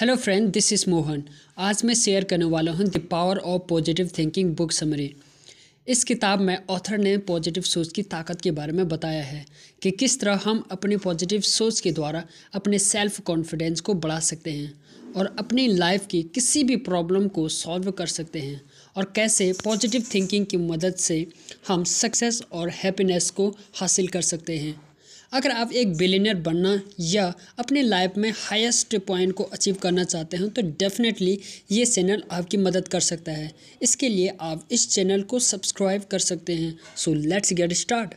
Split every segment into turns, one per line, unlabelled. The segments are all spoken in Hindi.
hello friend this is Mohan आज मैं शेयर करने वाला हूँ the power of positive thinking book summary इस किताब में ऑथर ने पॉजिटिव सोच की ताकत के बारे में बताया है कि किस तरह हम अपने पॉजिटिव सोच के द्वारा अपने सेल्फ कॉन्फिडेंस को बढ़ा सकते हैं और अपनी लाइफ की किसी भी प्रॉब्लम को सॉल्व कर सकते हैं और कैसे पॉजिटिव थिंकिंग की मदद से हम सक्सेस और हैप्पीनेस को हासिल कर सकते हैं अगर आप एक बिलीनियर बनना या अपने लाइफ में हाईएस्ट पॉइंट को अचीव करना चाहते हैं तो डेफिनेटली ये चैनल आपकी मदद कर सकता है इसके लिए आप इस चैनल को सब्सक्राइब कर सकते हैं so let's get start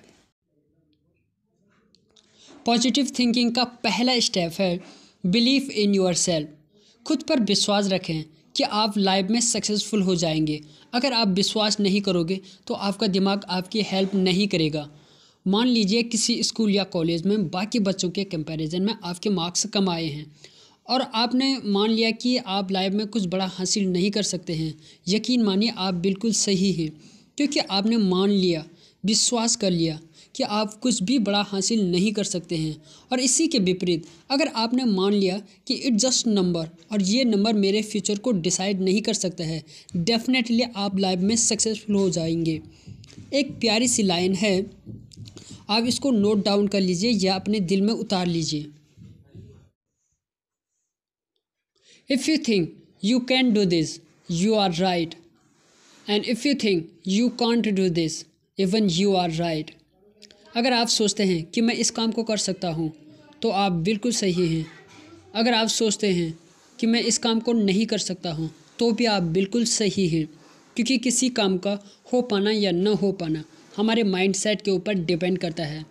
positive thinking का पहला स्टेप है बिलीव इन योर सेल्फ खुद पर विश्वास रखें कि आप लाइफ में सक्सेसफुल हो जाएंगे अगर आप विश्वास नहीं करोगे तो आपका दिमाग आपकी हेल्प नहीं करेगा मान लीजिए किसी स्कूल या कॉलेज में बाकी बच्चों के कंपैरिजन में आपके मार्क्स कम आए हैं और आपने मान लिया कि आप लाइफ में कुछ बड़ा हासिल नहीं कर सकते हैं यकीन मानिए आप बिल्कुल सही हैं क्योंकि आपने मान लिया विश्वास कर लिया कि आप कुछ भी बड़ा हासिल नहीं कर सकते हैं और इसी के विपरीत अगर आपने मान लिया कि इट जस्ट नंबर और ये नंबर मेरे फ्यूचर को डिसाइड नहीं कर सकता है डेफिनेटली आप लाइफ में सक्सेसफुल हो जाएंगे एक प्यारी सी लाइन है आप इसको नोट डाउन कर लीजिए या अपने दिल में उतार लीजिए if you think you can do this you are right and if you think you can't do this even you are right अगर आप सोचते हैं कि मैं इस काम को कर सकता हूँ तो आप बिल्कुल सही हैं अगर आप सोचते हैं कि मैं इस काम को नहीं कर सकता हूँ तो भी आप बिल्कुल सही हैं क्योंकि किसी काम का हो पाना या न हो पाना हमारे माइंडसेट के ऊपर डिपेंड करता है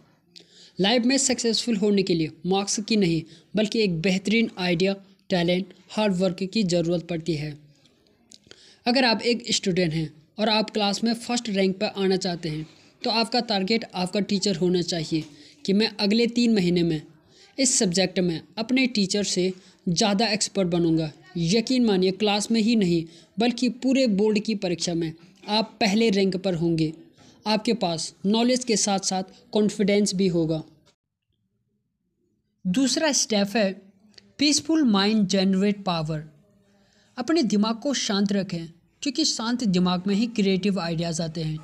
लाइफ में सक्सेसफुल होने के लिए मार्क्स की नहीं बल्कि एक बेहतरीन आइडिया टैलेंट हार्ड वर्क की ज़रूरत पड़ती है अगर आप एक स्टूडेंट हैं और आप क्लास में फर्स्ट रैंक पर आना चाहते हैं तो आपका टारगेट आपका टीचर होना चाहिए कि मैं अगले तीन महीने में इस सब्जेक्ट में अपने टीचर से ज़्यादा एक्सपर्ट बनूंगा यकीन मानिए क्लास में ही नहीं बल्कि पूरे बोर्ड की परीक्षा में आप पहले रैंक पर होंगे आपके पास नॉलेज के साथ साथ कॉन्फिडेंस भी होगा दूसरा स्टेप है पीसफुल माइंड जनरेट पावर अपने दिमाग को शांत रखें क्योंकि शांत दिमाग में ही क्रिएटिव आइडियाज़ आते हैं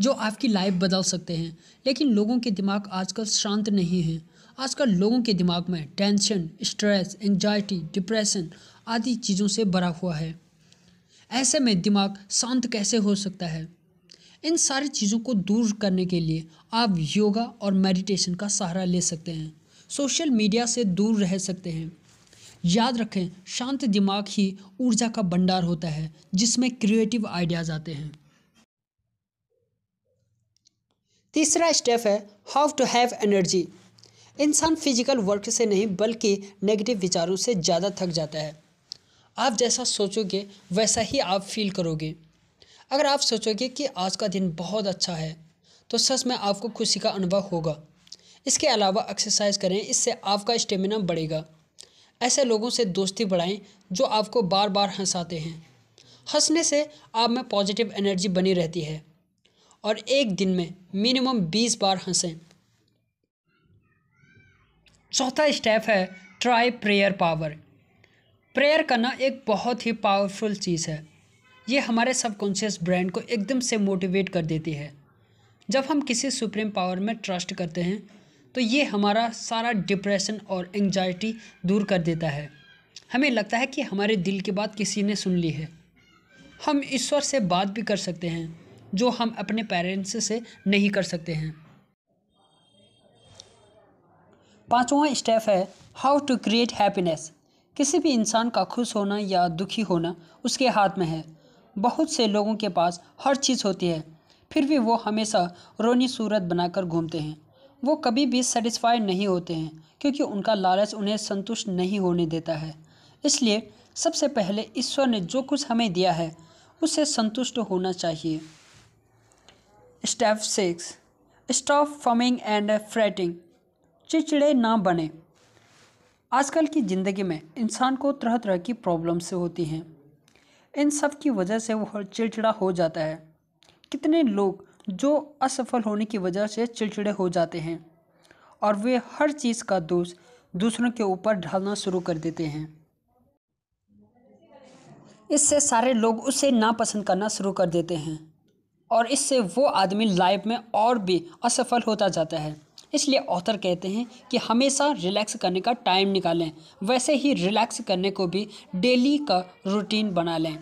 जो आपकी लाइफ बदल सकते हैं लेकिन लोगों के दिमाग आजकल शांत नहीं हैं आजकल लोगों के दिमाग में टेंशन स्ट्रेस एंजाइटी डिप्रेशन आदि चीज़ों से भरा हुआ है ऐसे में दिमाग शांत कैसे हो सकता है इन सारी चीज़ों को दूर करने के लिए आप योगा और मेडिटेशन का सहारा ले सकते हैं सोशल मीडिया से दूर रह सकते हैं याद रखें शांत दिमाग ही ऊर्जा का भंडार होता है जिसमें क्रिएटिव आइडियाज़ आते हैं तीसरा स्टेप है हाउ टू हैव एनर्जी इंसान फिजिकल वर्क से नहीं बल्कि नेगेटिव विचारों से ज़्यादा थक जाता है आप जैसा सोचोगे वैसा ही आप फील करोगे अगर आप सोचोगे कि आज का दिन बहुत अच्छा है तो सच में आपको खुशी का अनुभव होगा इसके अलावा एक्सरसाइज करें इससे आपका स्टेमिना बढ़ेगा ऐसे लोगों से दोस्ती बढ़ाएं जो आपको बार बार हंसाते हैं हंसने से आप में पॉजिटिव एनर्जी बनी रहती है और एक दिन में मिनिमम बीस बार हंसें चौथा स्टेप है ट्राई प्रेयर पावर प्रेयर करना एक बहुत ही पावरफुल चीज़ है ये हमारे सबकॉन्शियस ब्रेन को एकदम से मोटिवेट कर देती है जब हम किसी सुप्रीम पावर में ट्रस्ट करते हैं तो ये हमारा सारा डिप्रेशन और एंजाइटी दूर कर देता है हमें लगता है कि हमारे दिल की बात किसी ने सुन ली है हम ईश्वर से बात भी कर सकते हैं जो हम अपने पेरेंट्स से नहीं कर सकते हैं पाँचवा स्टेप है हाउ टू क्रिएट हैप्पीनेस किसी भी इंसान का खुश होना या दुखी होना उसके हाथ में है बहुत से लोगों के पास हर चीज़ होती है फिर भी वो हमेशा रोनी सूरत बनाकर घूमते हैं वो कभी भी सेटिस्फाई नहीं होते हैं क्योंकि उनका लालच उन्हें संतुष्ट नहीं होने देता है इसलिए सबसे पहले ईश्वर ने जो कुछ हमें दिया है उससे संतुष्ट होना चाहिए step six stop fuming and fretting चिड़चिड़े ना बने आजकल की ज़िंदगी में इंसान को तरह तरह की प्रॉब्लम्स होती हैं इन सब की वजह से वह चिड़चिड़ा हो जाता है कितने लोग जो असफल होने की वजह से चिड़चिड़े हो जाते हैं और वे हर चीज़ का दोष दूसरों के ऊपर ढालना शुरू कर देते हैं इससे सारे लोग उसे नापसंद करना शुरू कर देते हैं और इससे वो आदमी लाइफ में और भी असफल होता जाता है इसलिए ऑथर कहते हैं कि हमेशा रिलैक्स करने का टाइम निकालें वैसे ही रिलैक्स करने को भी डेली का रूटीन बना लें